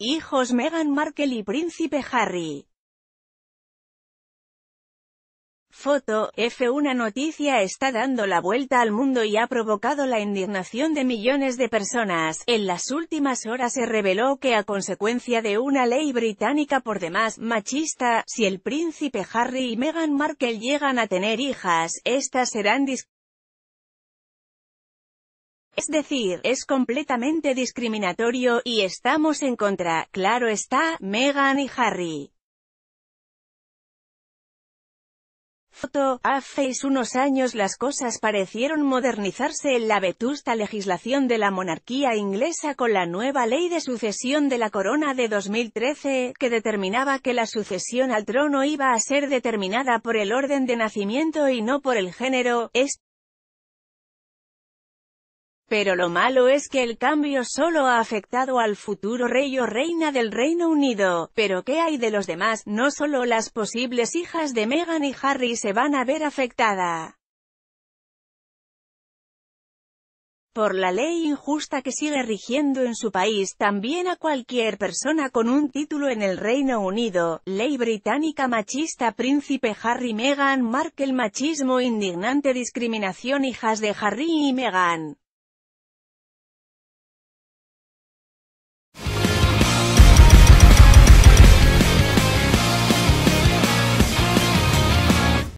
Hijos Meghan Markle y Príncipe Harry. Foto, F. 1 noticia está dando la vuelta al mundo y ha provocado la indignación de millones de personas. En las últimas horas se reveló que a consecuencia de una ley británica por demás machista, si el príncipe Harry y Meghan Markle llegan a tener hijas, estas serán discriminadas es decir, es completamente discriminatorio, y estamos en contra, claro está, Meghan y Harry. Foto, hace unos años las cosas parecieron modernizarse en la vetusta legislación de la monarquía inglesa con la nueva ley de sucesión de la corona de 2013, que determinaba que la sucesión al trono iba a ser determinada por el orden de nacimiento y no por el género, es pero lo malo es que el cambio solo ha afectado al futuro rey o reina del Reino Unido. Pero ¿qué hay de los demás? No solo las posibles hijas de Meghan y Harry se van a ver afectada por la ley injusta que sigue rigiendo en su país, también a cualquier persona con un título en el Reino Unido, ley británica machista Príncipe Harry Meghan el machismo indignante discriminación hijas de Harry y Meghan.